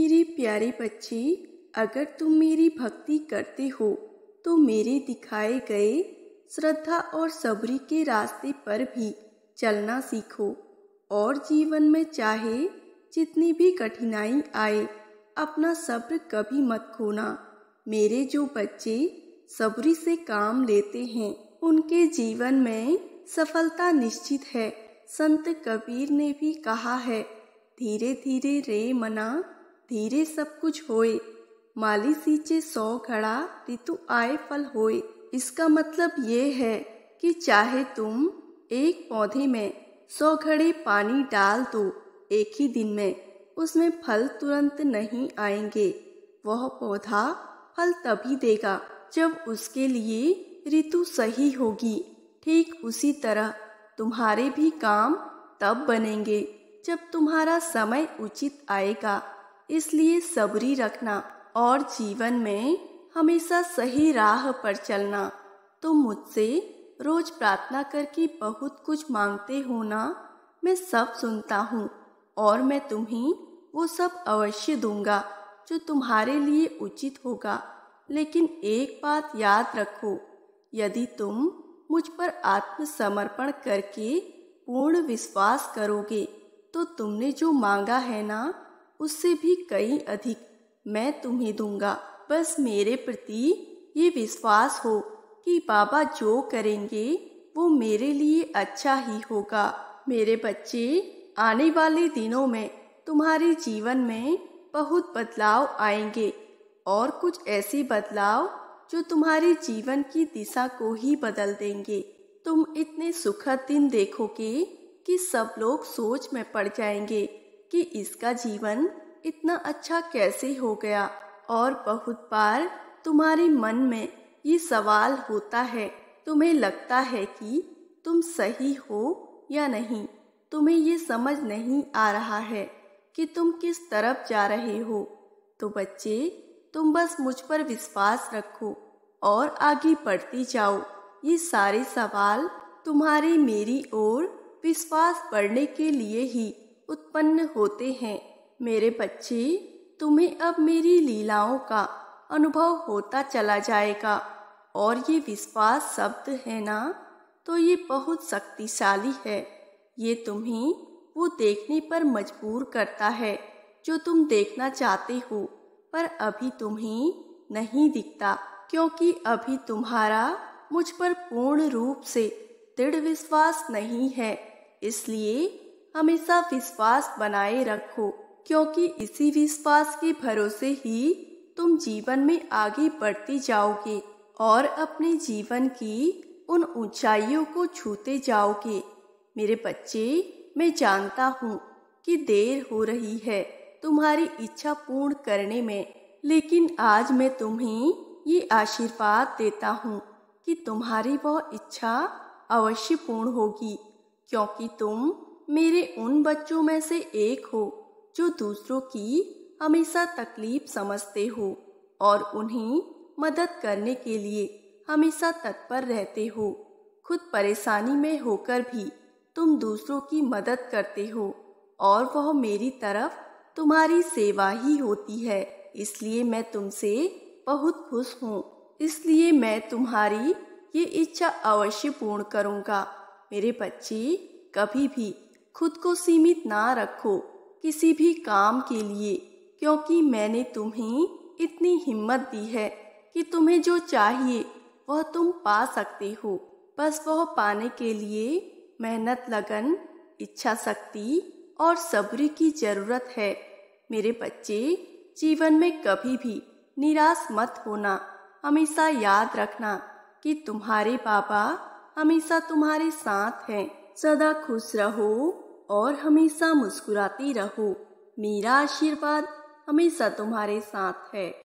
मेरे प्यारे बच्चे अगर तुम मेरी भक्ति करते हो तो मेरे दिखाए गए श्रद्धा और सबरी के रास्ते पर भी चलना सीखो और जीवन में चाहे जितनी भी कठिनाई आए अपना सब्र कभी मत खोना मेरे जो बच्चे सबरी से काम लेते हैं उनके जीवन में सफलता निश्चित है संत कबीर ने भी कहा है धीरे धीरे रे मना धीरे सब कुछ होए माली सींचे सौ खड़ा ऋतु आए फल होए इसका मतलब ये है कि चाहे तुम एक पौधे में सौ घड़े पानी डाल दो एक ही दिन में उसमें फल तुरंत नहीं आएंगे वह पौधा फल तभी देगा जब उसके लिए ऋतु सही होगी ठीक उसी तरह तुम्हारे भी काम तब बनेंगे जब तुम्हारा समय उचित आएगा इसलिए सबरी रखना और जीवन में हमेशा सही राह पर चलना तुम तो मुझसे रोज प्रार्थना करके बहुत कुछ मांगते हो ना मैं सब सुनता हूँ और मैं तुम्हें वो सब अवश्य दूंगा जो तुम्हारे लिए उचित होगा लेकिन एक बात याद रखो यदि तुम मुझ पर आत्मसमर्पण करके पूर्ण विश्वास करोगे तो तुमने जो मांगा है ना उससे भी कई अधिक मैं तुम्हें दूंगा बस मेरे प्रति ये विश्वास हो कि बाबा जो करेंगे वो मेरे लिए अच्छा ही होगा मेरे बच्चे आने वाले दिनों में तुम्हारे जीवन में बहुत बदलाव आएंगे और कुछ ऐसे बदलाव जो तुम्हारे जीवन की दिशा को ही बदल देंगे तुम इतने सुखद दिन देखोगे कि सब लोग सोच में पड़ जाएंगे कि इसका जीवन इतना अच्छा कैसे हो गया और बहुत बार तुम्हारे मन में ये सवाल होता है तुम्हें लगता है कि तुम सही हो या नहीं तुम्हें ये समझ नहीं आ रहा है कि तुम किस तरफ जा रहे हो तो बच्चे तुम बस मुझ पर विश्वास रखो और आगे बढ़ती जाओ ये सारे सवाल तुम्हारे मेरी ओर विश्वास बढ़ने के लिए ही उत्पन्न होते हैं मेरे बच्चे तुम्हें अब मेरी लीलाओं का अनुभव होता चला जाएगा और ये विश्वास शब्द है ना तो ये बहुत शक्तिशाली है ये तुम्हें वो देखने पर मजबूर करता है जो तुम देखना चाहते हो पर अभी तुम्हें नहीं दिखता क्योंकि अभी तुम्हारा मुझ पर पूर्ण रूप से दृढ़ विश्वास नहीं है इसलिए हमेशा विश्वास बनाए रखो क्योंकि इसी विश्वास के भरोसे ही तुम जीवन में आगे बढ़ते जाओगे और अपने जीवन की उन ऊंचाइयों को छूते जाओगे मेरे बच्चे मैं जानता हूँ कि देर हो रही है तुम्हारी इच्छा पूर्ण करने में लेकिन आज मैं तुम्हें ये आशीर्वाद देता हूँ कि तुम्हारी वह इच्छा अवश्य पूर्ण होगी क्योंकि तुम मेरे उन बच्चों में से एक हो जो दूसरों की हमेशा तकलीफ समझते हो और उन्हें मदद करने के लिए हमेशा तत्पर रहते हो खुद परेशानी में होकर भी तुम दूसरों की मदद करते हो और वह मेरी तरफ तुम्हारी सेवा ही होती है इसलिए मैं तुमसे बहुत खुश हूँ इसलिए मैं तुम्हारी ये इच्छा अवश्य पूर्ण करूँगा मेरे बच्चे कभी भी खुद को सीमित ना रखो किसी भी काम के लिए क्योंकि मैंने तुम्हें इतनी हिम्मत दी है कि तुम्हें जो चाहिए वह तुम पा सकते हो बस वह पाने के लिए मेहनत लगन इच्छा शक्ति और सब्र की जरूरत है मेरे बच्चे जीवन में कभी भी निराश मत होना हमेशा याद रखना कि तुम्हारे पापा हमेशा तुम्हारे साथ हैं सदा खुश रहो और हमेशा मुस्कुराती रहो मेरा आशीर्वाद हमेशा तुम्हारे साथ है